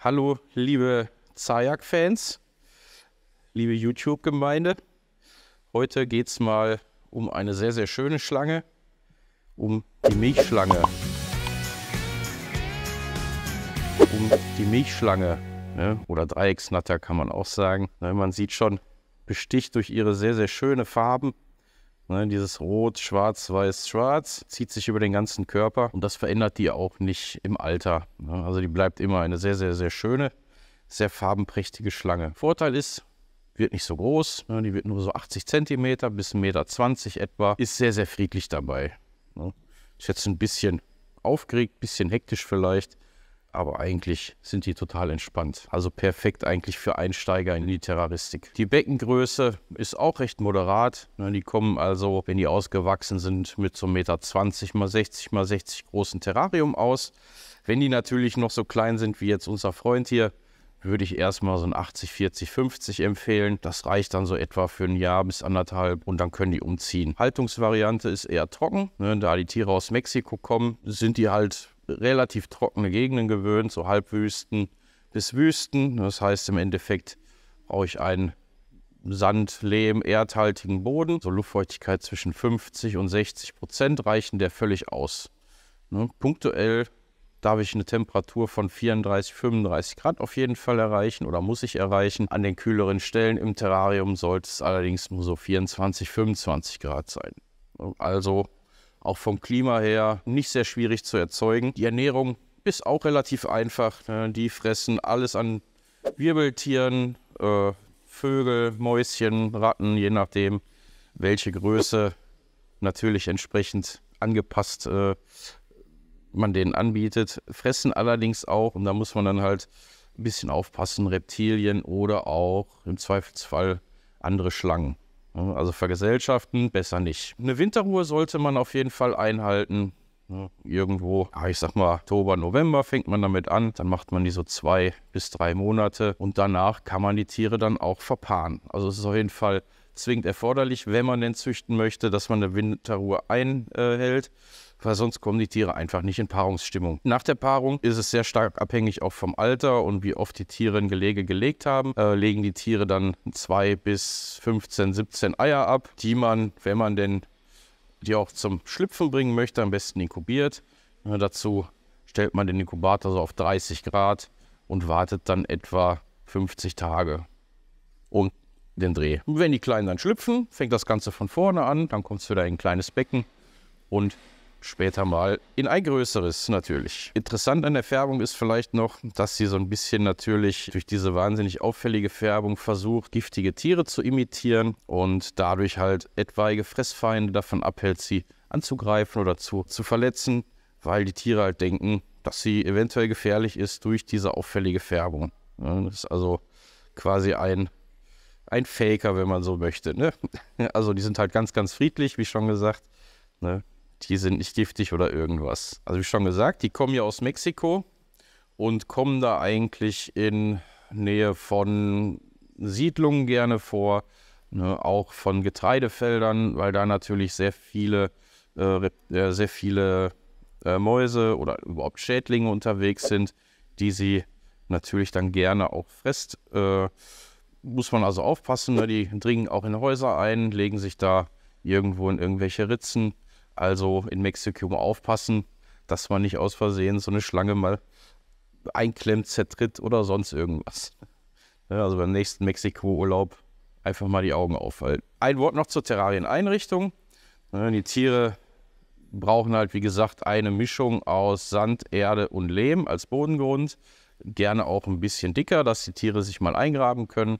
Hallo, liebe Zayak-Fans, liebe YouTube-Gemeinde. Heute geht es mal um eine sehr, sehr schöne Schlange, um die Milchschlange. Um die Milchschlange ne? oder Dreiecksnatter kann man auch sagen. Ne? Man sieht schon, besticht durch ihre sehr, sehr schöne Farben Ne, dieses Rot, Schwarz, Weiß, Schwarz zieht sich über den ganzen Körper und das verändert die auch nicht im Alter. Ne? Also die bleibt immer eine sehr, sehr, sehr schöne, sehr farbenprächtige Schlange. Vorteil ist, wird nicht so groß, ne? die wird nur so 80 cm bis 1,20 m etwa, ist sehr, sehr friedlich dabei. Ne? Ist jetzt ein bisschen aufgeregt, ein bisschen hektisch vielleicht, aber eigentlich sind die total entspannt. Also perfekt eigentlich für Einsteiger in die Terraristik. Die Beckengröße ist auch recht moderat. Ne? Die kommen also, wenn die ausgewachsen sind, mit so 1,20 Meter mal 60 x 60 großen Terrarium aus. Wenn die natürlich noch so klein sind wie jetzt unser Freund hier, würde ich erstmal so ein 80, 40, 50 empfehlen. Das reicht dann so etwa für ein Jahr bis anderthalb und dann können die umziehen. Haltungsvariante ist eher trocken. Ne? Da die Tiere aus Mexiko kommen, sind die halt relativ trockene Gegenden gewöhnt, so Halbwüsten bis Wüsten. Das heißt, im Endeffekt brauche ich einen Sand, Lehm, erdhaltigen Boden. So Luftfeuchtigkeit zwischen 50 und 60 Prozent reichen der völlig aus. Ne? Punktuell darf ich eine Temperatur von 34, 35 Grad auf jeden Fall erreichen oder muss ich erreichen. An den kühleren Stellen im Terrarium sollte es allerdings nur so 24, 25 Grad sein. Also auch vom Klima her nicht sehr schwierig zu erzeugen. Die Ernährung ist auch relativ einfach. Ne? Die fressen alles an Wirbeltieren, äh, Vögel, Mäuschen, Ratten, je nachdem, welche Größe natürlich entsprechend angepasst äh, man denen anbietet. Fressen allerdings auch, und da muss man dann halt ein bisschen aufpassen, Reptilien oder auch im Zweifelsfall andere Schlangen. Ne? Also vergesellschaften besser nicht. Eine Winterruhe sollte man auf jeden Fall einhalten. Ne? Irgendwo, ich sag mal, Oktober, November fängt man damit an. Dann macht man die so zwei bis drei Monate und danach kann man die Tiere dann auch verpaaren. Also es ist auf jeden Fall zwingend erforderlich, wenn man denn züchten möchte, dass man eine Winterruhe einhält, weil sonst kommen die Tiere einfach nicht in Paarungsstimmung. Nach der Paarung ist es sehr stark abhängig auch vom Alter und wie oft die Tiere ein Gelege gelegt haben. Äh, legen die Tiere dann zwei bis 15, 17 Eier ab, die man, wenn man denn die auch zum Schlüpfen bringen möchte, am besten inkubiert. Äh, dazu stellt man den Inkubator so auf 30 Grad und wartet dann etwa 50 Tage. Und den Dreh. Und wenn die Kleinen dann schlüpfen, fängt das Ganze von vorne an, dann kommt es wieder in ein kleines Becken und später mal in ein größeres natürlich. Interessant an der Färbung ist vielleicht noch, dass sie so ein bisschen natürlich durch diese wahnsinnig auffällige Färbung versucht, giftige Tiere zu imitieren und dadurch halt etwaige Fressfeinde davon abhält, sie anzugreifen oder zu, zu verletzen, weil die Tiere halt denken, dass sie eventuell gefährlich ist durch diese auffällige Färbung. Das ist also quasi ein ein Faker, wenn man so möchte. Ne? Also die sind halt ganz, ganz friedlich, wie schon gesagt. Ne? Die sind nicht giftig oder irgendwas. Also wie schon gesagt, die kommen ja aus Mexiko und kommen da eigentlich in Nähe von Siedlungen gerne vor, ne? auch von Getreidefeldern, weil da natürlich sehr viele, äh, äh sehr viele äh, Mäuse oder überhaupt Schädlinge unterwegs sind, die sie natürlich dann gerne auch frisst. Äh, muss man also aufpassen. Ne? Die dringen auch in Häuser ein, legen sich da irgendwo in irgendwelche Ritzen. Also in Mexiko aufpassen, dass man nicht aus Versehen so eine Schlange mal einklemmt, zertritt oder sonst irgendwas. Ja, also beim nächsten Mexiko-Urlaub einfach mal die Augen aufhalten. Ein Wort noch zur Terrarieneinrichtung. Ne, die Tiere brauchen halt, wie gesagt, eine Mischung aus Sand, Erde und Lehm als Bodengrund gerne auch ein bisschen dicker, dass die Tiere sich mal eingraben können.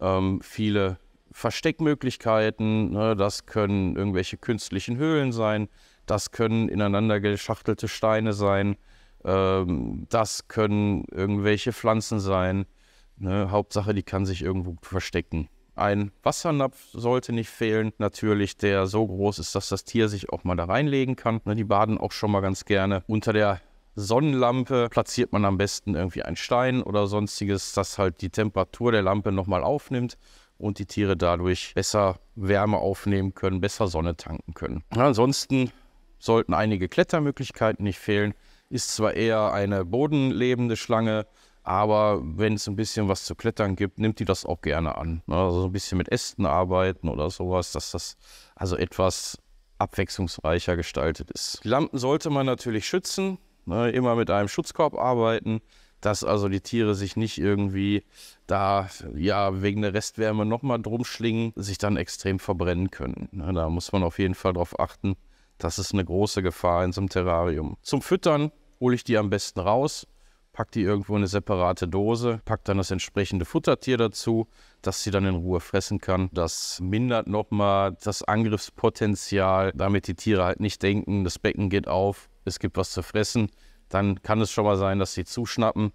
Ähm, viele Versteckmöglichkeiten, ne? das können irgendwelche künstlichen Höhlen sein, das können ineinander geschachtelte Steine sein, ähm, das können irgendwelche Pflanzen sein. Ne? Hauptsache, die kann sich irgendwo verstecken. Ein Wassernapf sollte nicht fehlen, natürlich, der so groß ist, dass das Tier sich auch mal da reinlegen kann. Ne, die baden auch schon mal ganz gerne unter der Sonnenlampe platziert man am besten irgendwie einen Stein oder sonstiges, das halt die Temperatur der Lampe nochmal aufnimmt und die Tiere dadurch besser Wärme aufnehmen können, besser Sonne tanken können. Ansonsten sollten einige Klettermöglichkeiten nicht fehlen. Ist zwar eher eine bodenlebende Schlange, aber wenn es ein bisschen was zu klettern gibt, nimmt die das auch gerne an. Ne? Also ein bisschen mit Ästen arbeiten oder sowas, dass das also etwas abwechslungsreicher gestaltet ist. Die Lampen sollte man natürlich schützen. Ne? Immer mit einem Schutzkorb arbeiten, dass also die Tiere sich nicht irgendwie da ja wegen der Restwärme nochmal drum schlingen, sich dann extrem verbrennen können. Ne? Da muss man auf jeden Fall drauf achten. Das ist eine große Gefahr in so einem Terrarium. Zum Füttern hole ich die am besten raus, pack die irgendwo in eine separate Dose, pack dann das entsprechende Futtertier dazu, dass sie dann in Ruhe fressen kann. Das mindert nochmal das Angriffspotenzial, damit die Tiere halt nicht denken, das Becken geht auf, es gibt was zu fressen, dann kann es schon mal sein, dass sie zuschnappen.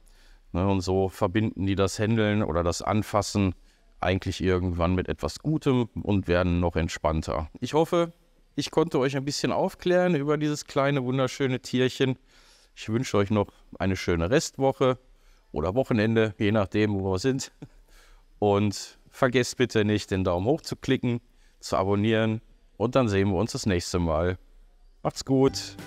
Ne? Und so verbinden die das Händeln oder das Anfassen eigentlich irgendwann mit etwas Gutem und werden noch entspannter. Ich hoffe, ich konnte euch ein bisschen aufklären über dieses kleine, wunderschöne Tierchen. Ich wünsche euch noch eine schöne Restwoche oder Wochenende, je nachdem, wo wir sind. Und vergesst bitte nicht, den Daumen hoch zu klicken, zu abonnieren und dann sehen wir uns das nächste Mal. Macht's gut!